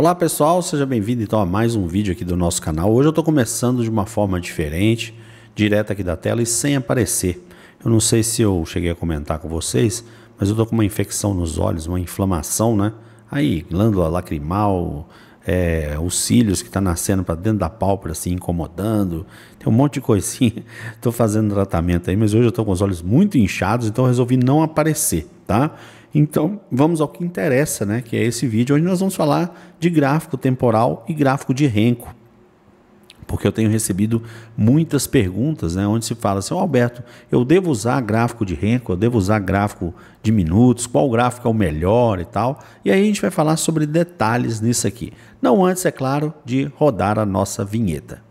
Olá pessoal, seja bem-vindo então a mais um vídeo aqui do nosso canal. Hoje eu estou começando de uma forma diferente, direto aqui da tela e sem aparecer. Eu não sei se eu cheguei a comentar com vocês, mas eu estou com uma infecção nos olhos, uma inflamação, né? Aí, glândula lacrimal, é, os cílios que está nascendo para dentro da pálpebra, assim, incomodando. Tem um monte de coisinha. Estou fazendo tratamento aí, mas hoje eu estou com os olhos muito inchados, então resolvi não aparecer, tá? Então, vamos ao que interessa, né? Que é esse vídeo onde nós vamos falar de gráfico temporal e gráfico de renco porque eu tenho recebido muitas perguntas, né, onde se fala assim, oh, Alberto, eu devo usar gráfico de renko, eu devo usar gráfico de minutos, qual gráfico é o melhor e tal. E aí a gente vai falar sobre detalhes nisso aqui. Não antes, é claro, de rodar a nossa vinheta.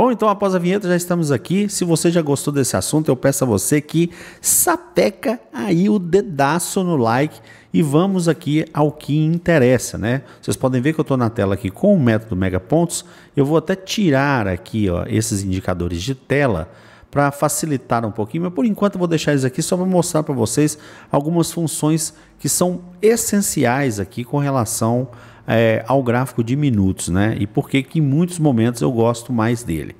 Bom, então após a vinheta já estamos aqui. Se você já gostou desse assunto, eu peço a você que sapeca aí o dedaço no like e vamos aqui ao que interessa, né? Vocês podem ver que eu estou na tela aqui com o método Megapontos. Eu vou até tirar aqui ó, esses indicadores de tela para facilitar um pouquinho, mas por enquanto eu vou deixar eles aqui só para mostrar para vocês algumas funções que são essenciais aqui com relação é, ao gráfico de minutos, né? E por que que em muitos momentos eu gosto mais dele.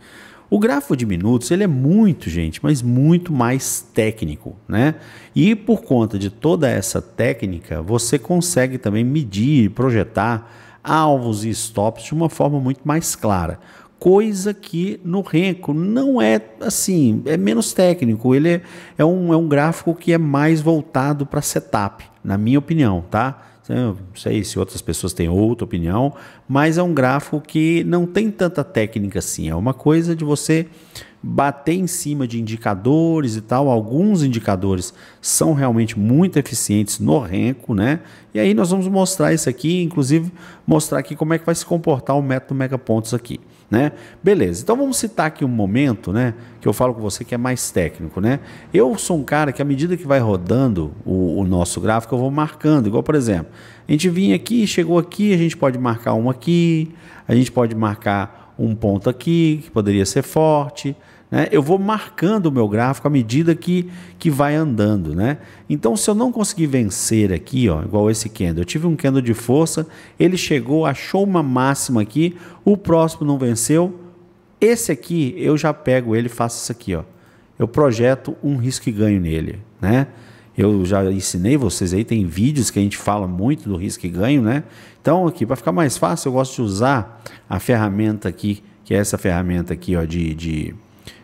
O gráfico de minutos ele é muito, gente, mas muito mais técnico, né? E por conta de toda essa técnica, você consegue também medir, projetar alvos e stops de uma forma muito mais clara coisa que no Renko não é assim, é menos técnico. Ele é, é um, é um gráfico que é mais voltado para setup, na minha opinião, tá? Então, não sei se outras pessoas têm outra opinião, mas é um gráfico que não tem tanta técnica assim. É uma coisa de você bater em cima de indicadores e tal. Alguns indicadores são realmente muito eficientes no renko né? E aí nós vamos mostrar isso aqui, inclusive mostrar aqui como é que vai se comportar o método Megapontos aqui né? Beleza. Então vamos citar aqui um momento, né, que eu falo com você que é mais técnico, né? Eu sou um cara que à medida que vai rodando o, o nosso gráfico, eu vou marcando, igual por exemplo, a gente vinha aqui, chegou aqui, a gente pode marcar um aqui, a gente pode marcar um ponto aqui que poderia ser forte, né? Eu vou marcando o meu gráfico à medida que, que vai andando. Né? Então, se eu não conseguir vencer aqui, ó, igual esse candle, eu tive um candle de força, ele chegou, achou uma máxima aqui, o próximo não venceu. Esse aqui, eu já pego ele faço isso aqui. Ó. Eu projeto um risco e ganho nele. Né? Eu já ensinei vocês aí, tem vídeos que a gente fala muito do risco e ganho, né? Então, aqui, para ficar mais fácil, eu gosto de usar a ferramenta aqui, que é essa ferramenta aqui, ó, de, de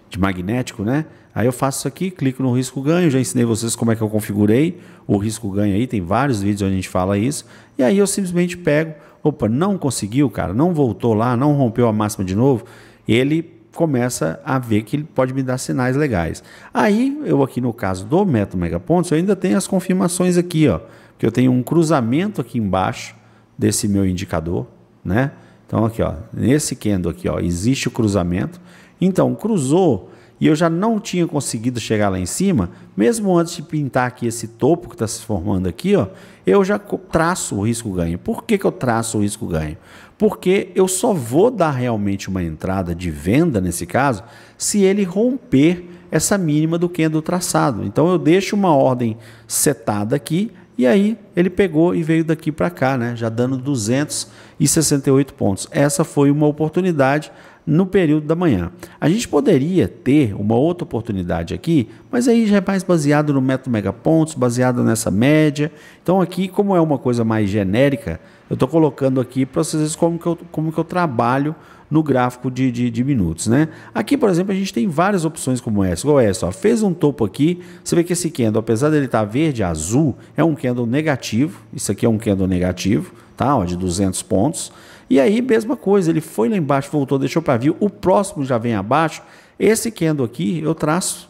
de magnético, né? Aí eu faço isso aqui, clico no risco ganho, já ensinei vocês como é que eu configurei o risco ganho aí, tem vários vídeos onde a gente fala isso. E aí eu simplesmente pego, opa, não conseguiu, cara, não voltou lá, não rompeu a máxima de novo, ele começa a ver que ele pode me dar sinais legais. Aí eu aqui no caso do método megapontos, eu ainda tenho as confirmações aqui, ó, que eu tenho um cruzamento aqui embaixo desse meu indicador, né? Então aqui, ó, nesse candle aqui, ó, existe o cruzamento. Então, cruzou e eu já não tinha conseguido chegar lá em cima, mesmo antes de pintar aqui esse topo que está se formando aqui, ó, eu já traço o risco ganho. Por que, que eu traço o risco ganho? Porque eu só vou dar realmente uma entrada de venda, nesse caso, se ele romper essa mínima do que do traçado. Então eu deixo uma ordem setada aqui, e aí ele pegou e veio daqui para cá, né? já dando 268 pontos. Essa foi uma oportunidade no período da manhã. A gente poderia ter uma outra oportunidade aqui, mas aí já é mais baseado no método megapontos, baseado nessa média. Então aqui, como é uma coisa mais genérica, eu estou colocando aqui para vocês como que, eu, como que eu trabalho no gráfico de, de, de, minutos, né? Aqui, por exemplo, a gente tem várias opções como essa. Igual é essa, ó, fez um topo aqui, você vê que esse candle, apesar dele estar tá verde azul, é um candle negativo. Isso aqui é um candle negativo tal, de 200 pontos. E aí, mesma coisa, ele foi lá embaixo, voltou, deixou para view, o próximo já vem abaixo. Esse candle aqui eu traço.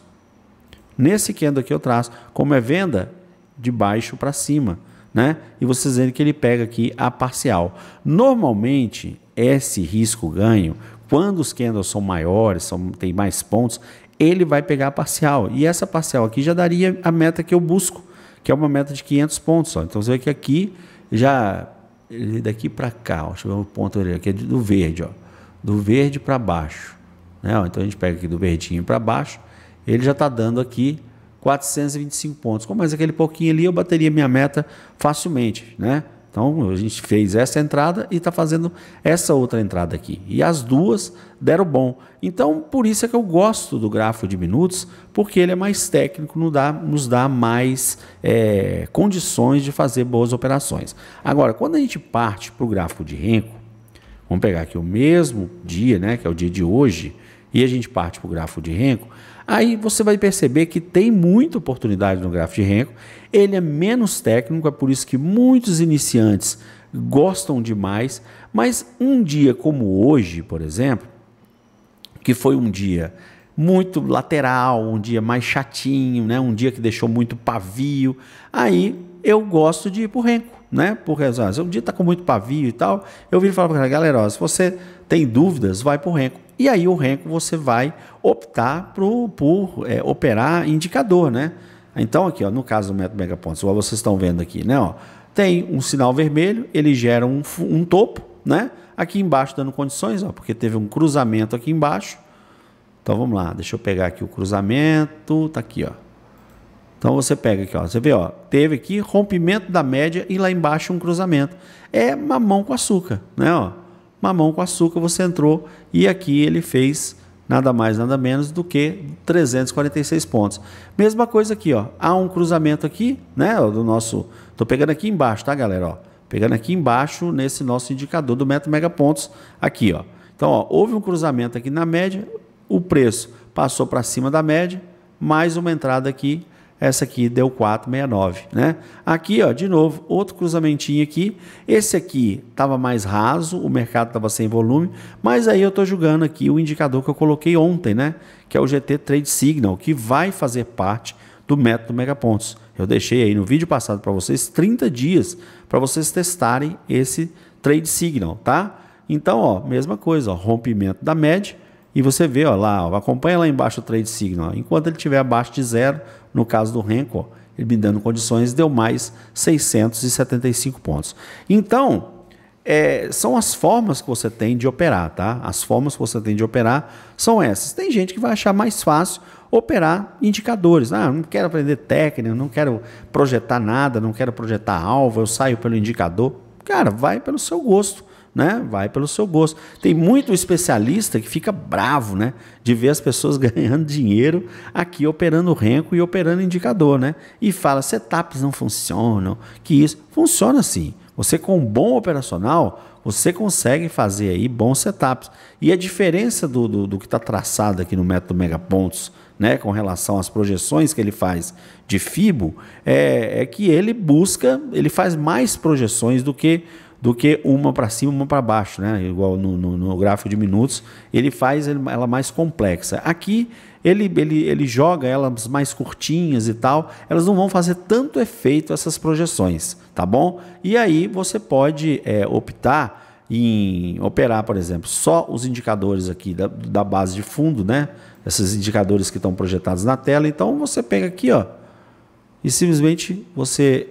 Nesse candle aqui eu traço. Como é venda, de baixo para cima. Né? E vocês verem que ele pega aqui a parcial. Normalmente, esse risco ganho, quando os candles são maiores, são, tem mais pontos, ele vai pegar a parcial. E essa parcial aqui já daria a meta que eu busco, que é uma meta de 500 pontos. Ó. Então você vê que aqui já ele daqui para cá, ó, deixa eu ver um ponto ali, aqui é do verde, ó, do verde para baixo. Né? então a gente pega aqui do verdinho para baixo, ele já está dando aqui 425 pontos. Com mais é aquele pouquinho ali, eu bateria minha meta facilmente, né? Então a gente fez essa entrada e está fazendo essa outra entrada aqui. E as duas deram bom. Então por isso é que eu gosto do gráfico de minutos, porque ele é mais técnico, nos dá, nos dá mais é, condições de fazer boas operações. Agora, quando a gente parte para o gráfico de renco, vamos pegar aqui o mesmo dia, né, que é o dia de hoje, e a gente parte para o gráfico de renco, Aí você vai perceber que tem muita oportunidade no gráfico de renco. Ele é menos técnico, é por isso que muitos iniciantes gostam demais. Mas um dia como hoje, por exemplo, que foi um dia muito lateral, um dia mais chatinho, né? um dia que deixou muito pavio. Aí eu gosto de ir para o renco, né? Porque às vezes um dia tá com muito pavio e tal. Eu vim falar para galera, ó, se você tem dúvidas, vai para o Renko. E aí o renko você vai optar pro, por é, operar indicador, né? Então aqui, ó, no caso do método megapontos, igual vocês estão vendo aqui, né? Ó, tem um sinal vermelho, ele gera um, um topo, né? Aqui embaixo dando condições, ó, porque teve um cruzamento aqui embaixo. Então vamos lá, deixa eu pegar aqui o cruzamento, tá aqui, ó. Então você pega aqui, ó, você vê, ó, teve aqui rompimento da média e lá embaixo um cruzamento. É mamão com açúcar, né, ó? mamão com açúcar, você entrou e aqui ele fez nada mais, nada menos do que 346 pontos. Mesma coisa aqui, ó. Há um cruzamento aqui, né, do nosso, tô pegando aqui embaixo, tá, galera, ó. Pegando aqui embaixo nesse nosso indicador do metro pontos aqui, ó. Então, ó, houve um cruzamento aqui na média, o preço passou para cima da média, mais uma entrada aqui essa aqui deu 4,69, né? Aqui, ó, de novo, outro cruzamentinho aqui. Esse aqui estava mais raso, o mercado estava sem volume, mas aí eu estou julgando aqui o indicador que eu coloquei ontem, né? Que é o GT Trade Signal, que vai fazer parte do método Megapontos. Eu deixei aí no vídeo passado para vocês 30 dias para vocês testarem esse Trade Signal, tá? Então, ó, mesma coisa, ó, rompimento da média, e você vê, ó, lá, ó, acompanha lá embaixo o trade signal. Enquanto ele estiver abaixo de zero, no caso do Renko, ele me dando condições, deu mais 675 pontos. Então, é, são as formas que você tem de operar, tá? As formas que você tem de operar são essas. Tem gente que vai achar mais fácil operar indicadores. Ah, não quero aprender técnica, não quero projetar nada, não quero projetar alvo, eu saio pelo indicador. Cara, vai pelo seu gosto né? Vai pelo seu gosto. Tem muito especialista que fica bravo, né? De ver as pessoas ganhando dinheiro aqui operando renco e operando indicador, né? E fala, setups não funcionam, que isso. Funciona sim. Você com um bom operacional, você consegue fazer aí bons setups. E a diferença do, do, do que está traçado aqui no método Megapontos, né? Com relação às projeções que ele faz de FIBO, é, é que ele busca, ele faz mais projeções do que do que uma para cima, uma para baixo, né? Igual no, no, no, gráfico de minutos, ele faz ela mais complexa. Aqui ele, ele, ele joga elas mais curtinhas e tal, elas não vão fazer tanto efeito essas projeções, tá bom? E aí você pode é, optar em operar, por exemplo, só os indicadores aqui da, da base de fundo, né? Esses indicadores que estão projetados na tela. Então você pega aqui, ó, e simplesmente você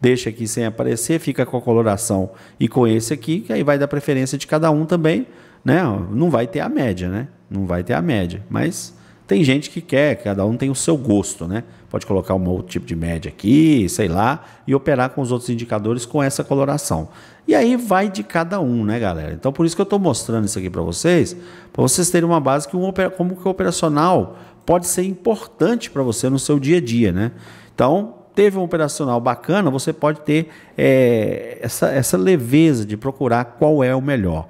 deixa aqui sem aparecer, fica com a coloração e com esse aqui, que aí vai da preferência de cada um também, né? Não vai ter a média, né? Não vai ter a média, mas tem gente que quer, cada um tem o seu gosto, né? Pode colocar um outro tipo de média aqui, sei lá, e operar com os outros indicadores com essa coloração. E aí vai de cada um, né, galera? Então por isso que eu estou mostrando isso aqui para vocês, para vocês terem uma base que um, como que o operacional pode ser importante para você no seu dia a dia, né? Então, teve um operacional bacana, você pode ter é, essa, essa leveza de procurar qual é o melhor.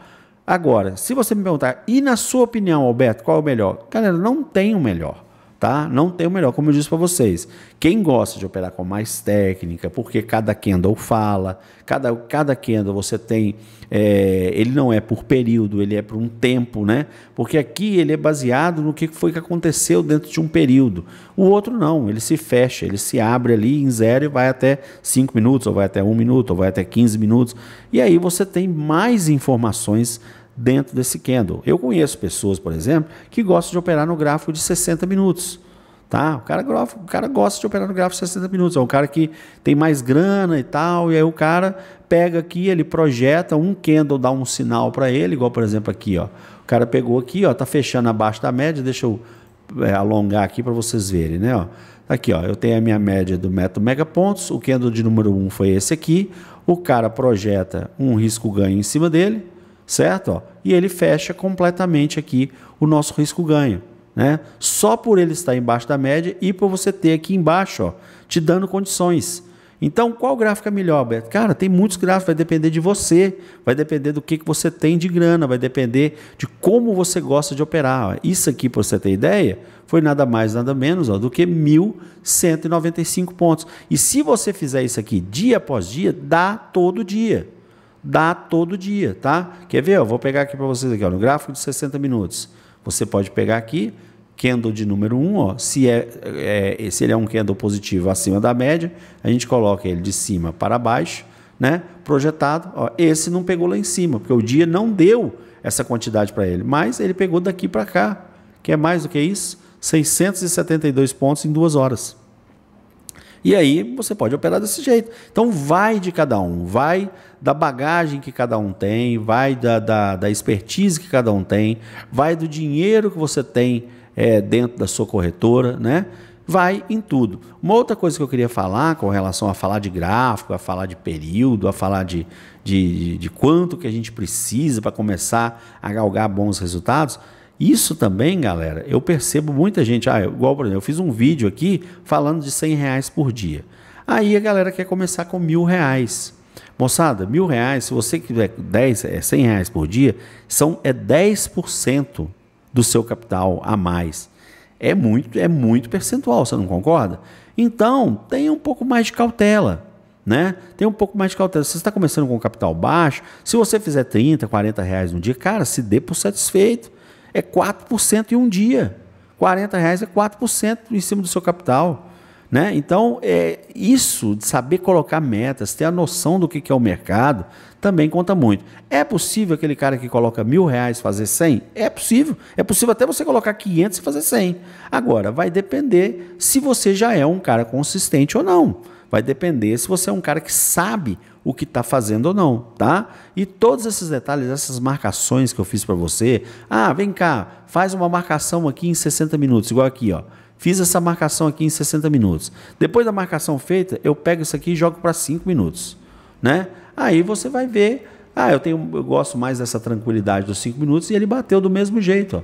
Agora, se você me perguntar, e na sua opinião, Alberto, qual é o melhor? Galera, não tem o melhor tá? Não tem o melhor, como eu disse para vocês. Quem gosta de operar com mais técnica, porque cada candle fala, cada, cada candle você tem, é, ele não é por período, ele é por um tempo, né? Porque aqui ele é baseado no que foi que aconteceu dentro de um período. O outro não, ele se fecha, ele se abre ali em zero e vai até 5 minutos, ou vai até 1 um minuto, ou vai até 15 minutos. E aí você tem mais informações dentro desse candle. Eu conheço pessoas, por exemplo, que gostam de operar no gráfico de 60 minutos. Tá? O, cara, o cara gosta de operar no gráfico de 60 minutos. É um cara que tem mais grana e tal. E aí o cara pega aqui, ele projeta um candle, dá um sinal para ele, igual por exemplo aqui. Ó. O cara pegou aqui, ó, tá fechando abaixo da média. Deixa eu é, alongar aqui para vocês verem. Né, ó. Tá aqui, ó, eu tenho a minha média do método megapontos. O candle de número 1 um foi esse aqui. O cara projeta um risco ganho em cima dele certo? Ó, e ele fecha completamente aqui o nosso risco-ganho. Né? Só por ele estar embaixo da média e por você ter aqui embaixo, ó, te dando condições. Então, qual gráfico é melhor, Beto? Cara, tem muitos gráficos, vai depender de você, vai depender do que, que você tem de grana, vai depender de como você gosta de operar. Isso aqui, para você ter ideia, foi nada mais, nada menos ó, do que 1.195 pontos. E se você fizer isso aqui dia após dia, dá todo dia dá todo dia, tá? Quer ver? Eu vou pegar aqui para vocês aqui, ó, no gráfico de 60 minutos. Você pode pegar aqui candle de número 1, ó, se, é, é, se ele é um candle positivo acima da média, a gente coloca ele de cima para baixo, né? Projetado, ó, esse não pegou lá em cima, porque o dia não deu essa quantidade para ele, mas ele pegou daqui para cá, que é mais do que isso, 672 pontos em duas horas. E aí você pode operar desse jeito. Então vai de cada um, vai da bagagem que cada um tem, vai da, da, da expertise que cada um tem, vai do dinheiro que você tem é, dentro da sua corretora, né? vai em tudo. Uma outra coisa que eu queria falar com relação a falar de gráfico, a falar de período, a falar de, de, de quanto que a gente precisa para começar a galgar bons resultados, isso também, galera, eu percebo muita gente. Ah, igual, por exemplo, eu fiz um vídeo aqui falando de 100 reais por dia. Aí a galera quer começar com mil reais. Moçada, mil reais, se você quiser 10, é 100 reais por dia, são, é 10% do seu capital a mais. É muito, é muito percentual, você não concorda? Então, tenha um pouco mais de cautela. Né? Tem um pouco mais de cautela. Se você está começando com capital baixo, se você fizer 30, 40 reais no dia, cara, se dê por satisfeito. É 4% em um dia. 40 reais é 4% em cima do seu capital. Né? Então, é isso de saber colocar metas, ter a noção do que, é o mercado, também conta muito. É possível aquele cara que coloca mil reais fazer 100? É possível. É possível até você colocar 500 e fazer 100. Agora, vai depender se você já é um cara consistente ou não. Vai depender se você é um cara que sabe o que está fazendo ou não, tá? E todos esses detalhes, essas marcações que eu fiz para você, ah, vem cá, faz uma marcação aqui em 60 minutos, igual aqui, ó. Fiz essa marcação aqui em 60 minutos. Depois da marcação feita, eu pego isso aqui e jogo para 5 minutos, né? Aí você vai ver, ah, eu tenho, eu gosto mais dessa tranquilidade dos 5 minutos e ele bateu do mesmo jeito, ó.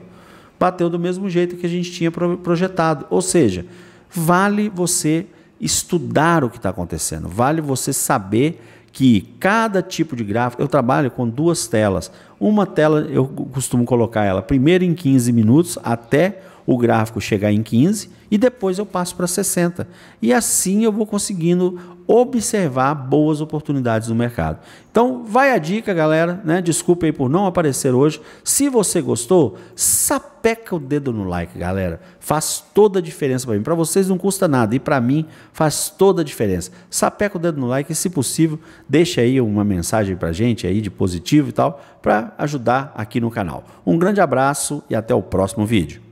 Bateu do mesmo jeito que a gente tinha projetado. Ou seja, vale você estudar o que está acontecendo, vale você saber que cada tipo de gráfico, eu trabalho com duas telas. Uma tela eu costumo colocar ela primeiro em 15 minutos até o gráfico chegar em 15 e depois eu passo para 60. E assim eu vou conseguindo observar boas oportunidades no mercado. Então, vai a dica, galera, né? Desculpe aí por não aparecer hoje. Se você gostou, sapeca o dedo no like, galera. Faz toda a diferença para mim. Para vocês não custa nada e para mim faz toda a diferença. Sapeca o dedo no like e, se possível, deixa aí uma mensagem pra gente aí de positivo e tal, para ajudar aqui no canal. Um grande abraço e até o próximo vídeo.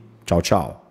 Tchau, tchau.